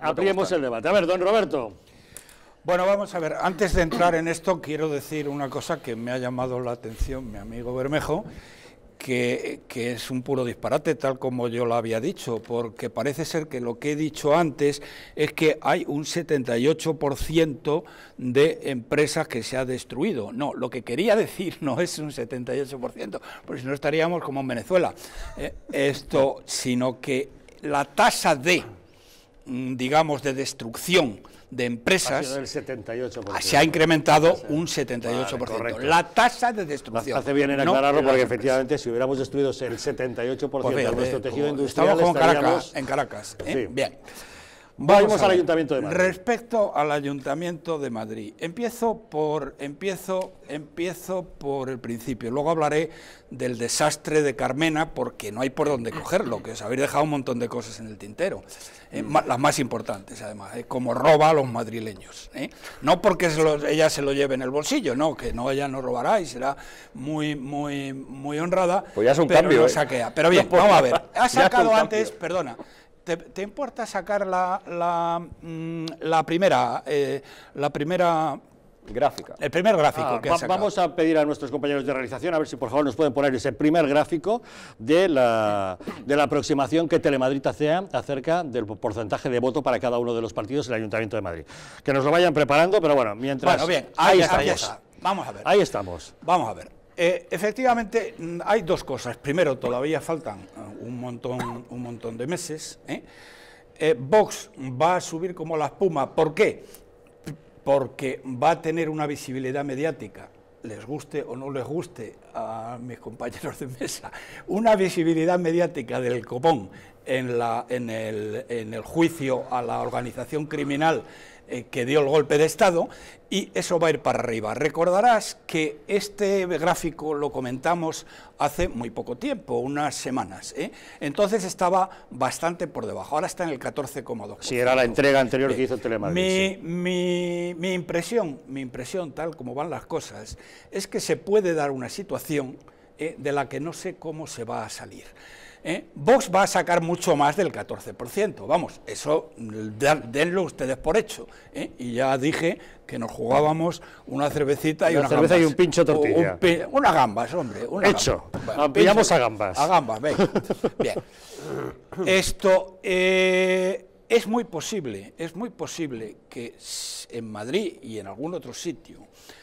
Abrimos el debate. A ver, don Roberto. Bueno, vamos a ver, antes de entrar en esto quiero decir una cosa que me ha llamado la atención mi amigo Bermejo, que, es un puro disparate, tal como yo lo había dicho, porque parece ser que lo que he dicho antes es que hay un 78% de empresas que se ha destruido. No, lo que quería decir no es un 78%, porque si no estaríamos como en Venezuela, eh, esto, sino que la tasa de Mm, digamos, de destrucción de empresas se ha incrementado un 78%. la tasa de destrucción. Hace bien en aclararlo porque efectivamente si hubiéramos destruido el 78% pues de nuestro tejido industrial... Estamos Caracas, en Caracas. ¿eh? Bien. Vamos, al Ayuntamiento de Madrid. Respecto al Ayuntamiento de Madrid, empiezo por, empiezo, empiezo por el principio. Luego hablaré del desastre de Carmena, porque no hay por dónde cogerlo, que os habéis dejado un montón de cosas en el tintero. Eh, las más importantes, además, es eh, como roba a los madrileños. Eh. No porque ella se lo lleve en el bolsillo, no, que no, ella no robará y será muy, muy, muy honrada. Pues ya es un pero cambio. Pero bien, vamos a ver. Ha sacado antes, perdona, ¿Te, importa sacar la, la, mm, primera, eh, la primera gráfica? El primer gráfico ah, que Vamos a pedir a nuestros compañeros de realización a ver si por favor nos pueden poner ese primer gráfico de la, de la aproximación que Telemadrid hace acerca del porcentaje de voto para cada uno de los partidos en el Ayuntamiento de Madrid. Que nos lo vayan preparando, pero bueno, mientras... Bueno, bien, ahí, estamos. Está. Vamos a ver. Ahí estamos. Vamos a ver. Eh, efectivamente, mm, hay dos cosas. Primero, todavía faltan un montón, un montón de meses. ¿eh? Eh, Vox va a subir como la espuma. ¿Por qué? Porque va a tener una visibilidad mediática les guste o no les guste a mis compañeros de mesa, una visibilidad mediática del copón en, la, en, el, juicio a la organización criminal eh, que dio el golpe de Estado y eso va a ir para arriba. Recordarás que este gráfico lo comentamos hace muy poco tiempo, unas semanas. ¿eh? Entonces estaba bastante por debajo, ahora está en el 14,2. si era la entrega anterior que hizo Telemadrid. Mi, mi, impresión, mi impresión, tal como van las cosas, es que se puede dar una situación eh, de la que no sé cómo se va a salir. ¿eh? Vox va a sacar mucho más del 14%, vamos, eso mm, denlo ustedes por hecho. ¿eh? Y ya dije que nos jugábamos una cervecita y una, una cerveza y un pincho tortilla. Una gambas, hombre. hecho, ah, pillamos a gambas. A gambas, ven. Bien. Esto es muy posible, es muy posible que en Madrid y en algún otro sitio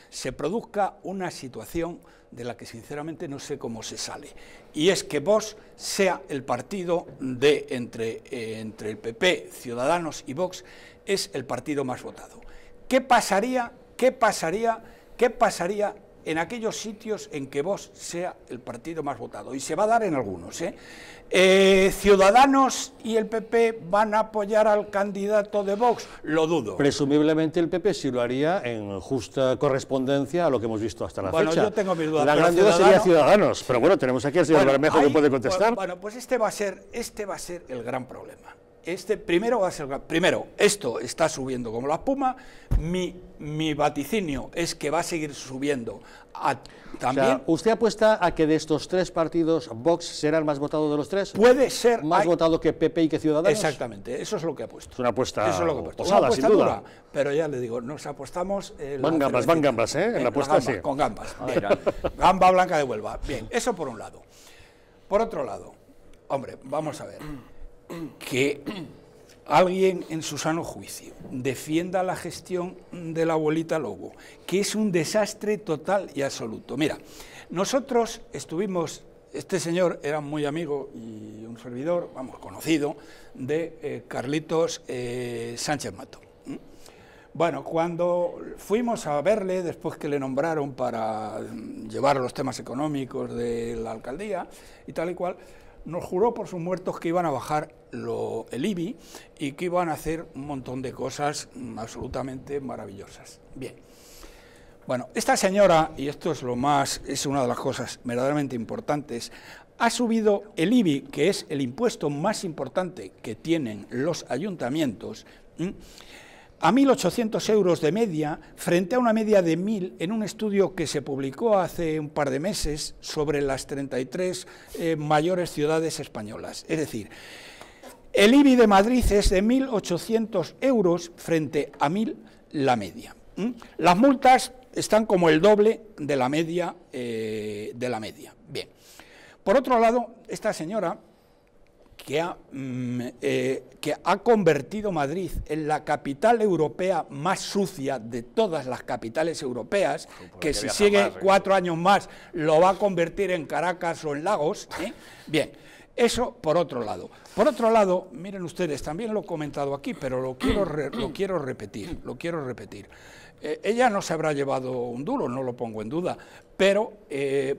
se produzca una situación de la que sinceramente no sé cómo se sale. Y es que Vox sea el partido de entre, eh, entre el PP, Ciudadanos y Vox, es el partido más votado. ¿Qué pasaría, qué pasaría, qué pasaría en aquellos sitios en que Vox sea el partido más votado. Y se va a dar en algunos. ¿eh? eh Ciudadanos y el PP van a apoyar al candidato de Vox. Lo dudo. Presumiblemente el PP sí lo haría en justa correspondencia a lo que hemos visto hasta la fecha. Bueno, yo tengo mis dudas. La gran duda sería Ciudadanos. Pero bueno, tenemos aquí al señor Bermejo que puede contestar. Bueno, pues este va, a ser, este va a ser el gran problema este primero va a ser... Primero, esto está subiendo como la espuma, mi, mi vaticinio es que va a seguir subiendo. también, ¿Usted apuesta a que de estos tres partidos, Vox será el más votado de los tres? Puede ser... ¿Más votado que PP y que Ciudadanos? Exactamente, eso es lo que apuesto. Es una apuesta, Posada, sin duda. pero ya le digo, nos apostamos... van gambas, van gambas, ¿eh? En, la apuesta Con gambas, gamba blanca de Huelva. Bien, eso por un lado. Por otro lado, hombre, vamos a ver que alguien en su sano juicio defienda la gestión de la abuelita Lobo, que es un desastre total y absoluto. Mira, nosotros estuvimos, este señor era muy amigo y un servidor, vamos, conocido, de eh, Carlitos eh, Sánchez Mato. Bueno, cuando fuimos a verle, después que le nombraron para mm, llevar los temas económicos de la alcaldía y tal y cual, nos juró por sus muertos que iban a bajar lo, el IBI y que iban a hacer un montón de cosas absolutamente maravillosas. Bien. Bueno, esta señora, y esto es lo más, es una de las cosas verdaderamente importantes, ha subido el IBI, que es el impuesto más importante que tienen los ayuntamientos, a 1.800 euros de media frente a una media de 1.000 en un estudio que se publicó hace un par de meses sobre las 33 eh, mayores ciudades españolas. Es decir, el IBI de Madrid es de 1.800 euros frente a 1.000 la media. Las multas están como el doble de la media. Eh, de la media. Bien. Por otro lado, esta señora que ha, mm, eh, que ha convertido Madrid en la capital europea más sucia de todas las capitales europeas, que si sigue ¿eh? cuatro años más lo va a convertir en Caracas o en Lagos. ¿eh? Bien. Eso por otro lado. Por otro lado, miren ustedes, también lo he comentado aquí, pero lo quiero, lo quiero repetir, lo quiero repetir. ella no se habrá llevado un duro, no lo pongo en duda, pero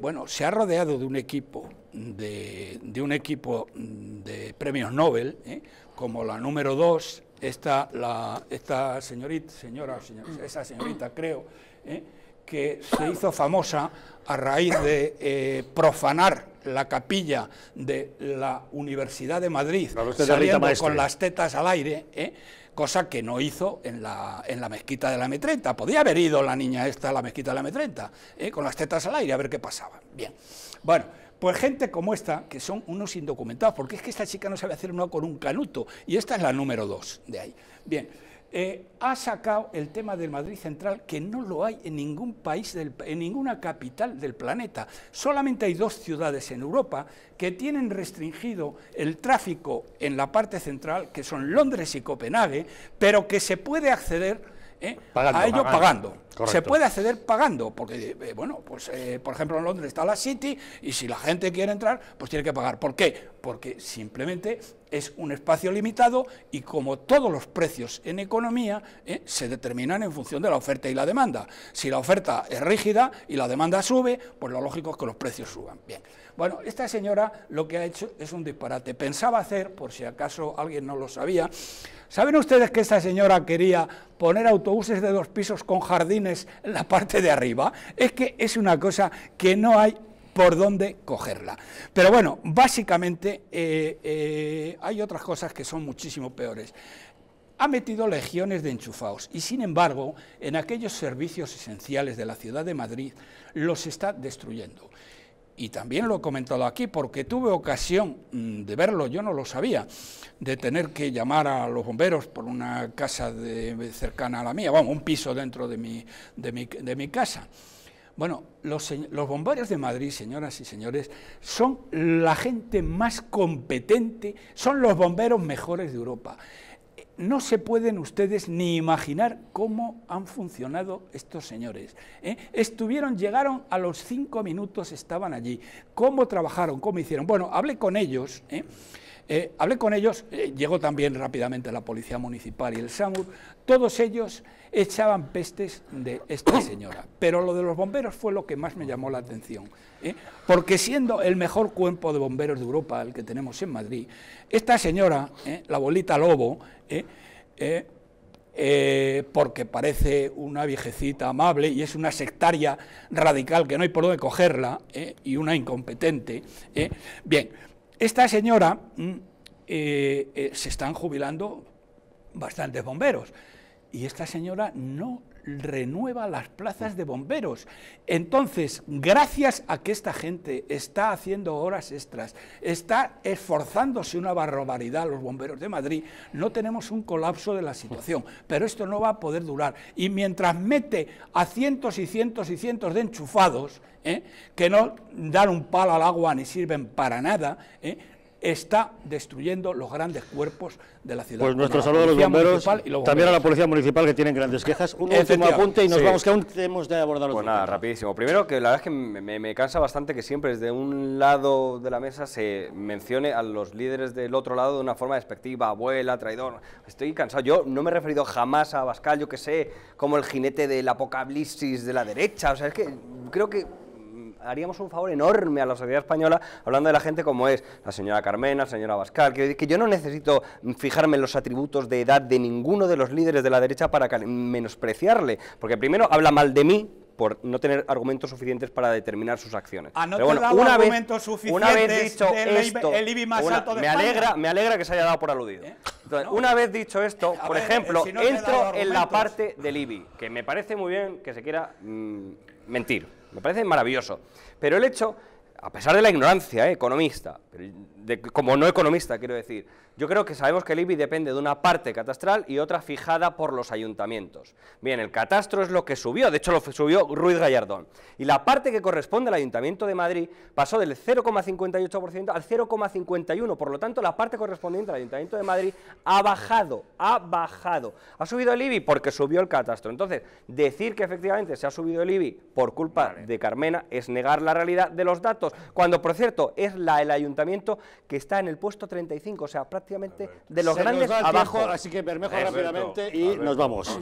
bueno, se ha rodeado de un equipo de, un equipo de premios Nobel, ¿eh? como la número 2 esta, la, esta señorita, señora, esa señorita creo, ¿eh? que se hizo famosa a raíz de eh, profanar la capilla de la Universidad de Madrid, este saliendo con las tetas al aire, cosa que no hizo en la, en la mezquita de la M30. Podía haber ido la niña esta a la mezquita de la M30, con las tetas al aire, a ver qué pasaba. Bien, bueno. Pues gente como esta, que son unos indocumentados, porque es que esta chica no sabe hacer uno con un canuto, y esta es la número dos de ahí. Bien, eh, ha sacado el tema del Madrid Central, que no lo hay en ningún país, del, en ninguna capital del planeta. Solamente hay dos ciudades en Europa que tienen restringido el tráfico en la parte central, que son Londres y Copenhague, pero que se puede acceder ¿eh? a ello pagando. Se puede acceder pagando, porque, eh, eh, bueno, pues por ejemplo en Londres está la City y si la gente quiere entrar, pues tiene que pagar. ¿Por qué? Porque simplemente es un espacio limitado y como todos los precios en economía se determinan en función de la oferta y la demanda. Si la oferta es rígida y la demanda sube, pues lo lógico es que los precios suban. Bien. Bueno, esta señora lo que ha hecho es un disparate. Pensaba hacer, por si acaso alguien no lo sabía, ¿Saben ustedes que esta señora quería poner autobuses de dos pisos con jardines en la parte de arriba? Es que es una cosa que no hay por dónde cogerla. Pero bueno, básicamente eh, eh, hay otras cosas que son muchísimo peores ha metido legiones de enchufados y sin embargo en aquellos servicios esenciales de la ciudad de Madrid los está destruyendo y también lo he comentado aquí porque tuve ocasión mm, de verlo, yo no lo sabía, de tener que llamar a los bomberos por una casa cercana a la mía, vamos, un piso dentro de mi, de mi, casa. Bueno, los, los bomberos de Madrid, señoras y señores, son la gente más competente, son los bomberos mejores de Europa no se pueden ustedes ni imaginar cómo han funcionado estos señores. ¿eh? Estuvieron, llegaron a los cinco minutos, estaban allí. ¿Cómo trabajaron? ¿Cómo hicieron? Bueno, hablé con ellos. ¿eh? Eh, hablé con ellos, eh, llegó también rápidamente la policía municipal y el SAMUR, todos ellos echaban pestes de esta señora, pero lo de los bomberos fue lo que más me llamó la atención, ¿eh? porque siendo el mejor cuerpo de bomberos de Europa, el que tenemos en Madrid, esta señora, la bolita lobo, porque parece una viejecita amable y es una sectaria radical que no hay por dónde cogerla y una incompetente. Bien, esta señora, mm, eh, eh, se están jubilando bastantes bomberos, y esta señora no renueva las plazas de bomberos. Entonces, gracias a que esta gente está haciendo horas extras, está esforzándose una barbaridad los bomberos de Madrid, no tenemos un colapso de la situación. Pero esto no va a poder durar. Y mientras mete a cientos y cientos y cientos de enchufados, ¿eh? que no dan un palo al agua ni sirven para nada, ¿eh? está destruyendo los grandes cuerpos de la ciudad. Pues nuestro saludo a los bomberos, también a la Policía Municipal, que tienen grandes quejas. Un último apunte y nos vamos, que aún tenemos de abordar los Pues nada, rapidísimo. Primero, que la verdad es que me, me, cansa bastante que siempre desde un lado de la mesa se mencione a los líderes del otro lado de una forma despectiva, abuela, traidor. Estoy cansado. Yo no me he referido jamás a Abascal, yo que sé, como el jinete del apocalipsis de la derecha. O sea, es que creo que haríamos un favor enorme a la sociedad española hablando de la gente como es la señora Carmena, la señora Bascal, que, que yo no necesito fijarme en los atributos de edad de ninguno de los líderes de la derecha para menospreciarle, porque primero habla mal de mí, por no tener argumentos suficientes para determinar sus acciones. Ah, Pero bueno, una vez, dicho esto, me alegra, me alegra que se haya dado por aludido. ¿Eh? una vez dicho esto, por ejemplo, entro en la parte del IBI, que me parece muy bien que se quiera mm, mentir. Me parece maravilloso. Pero el hecho, a pesar de la ignorancia ¿eh? economista, como no economista quiero decir, yo creo que sabemos que el IBI depende de una parte catastral y otra fijada por los ayuntamientos. Bien, el catastro es lo que subió, de hecho lo subió Ruiz Gallardón. Y la parte que corresponde al Ayuntamiento de Madrid pasó del 0,58% al 0,51%. Por lo tanto, la parte correspondiente al Ayuntamiento de Madrid ha bajado, ha bajado. Ha subido el IBI porque subió el catastro. Entonces, decir que efectivamente se ha subido el IBI por culpa de Carmena es negar la realidad de los datos, cuando, por cierto, es la, el Ayuntamiento que está en el puesto 35, o sea, de los grandes abajo. así que Bermejo rápidamente y nos vamos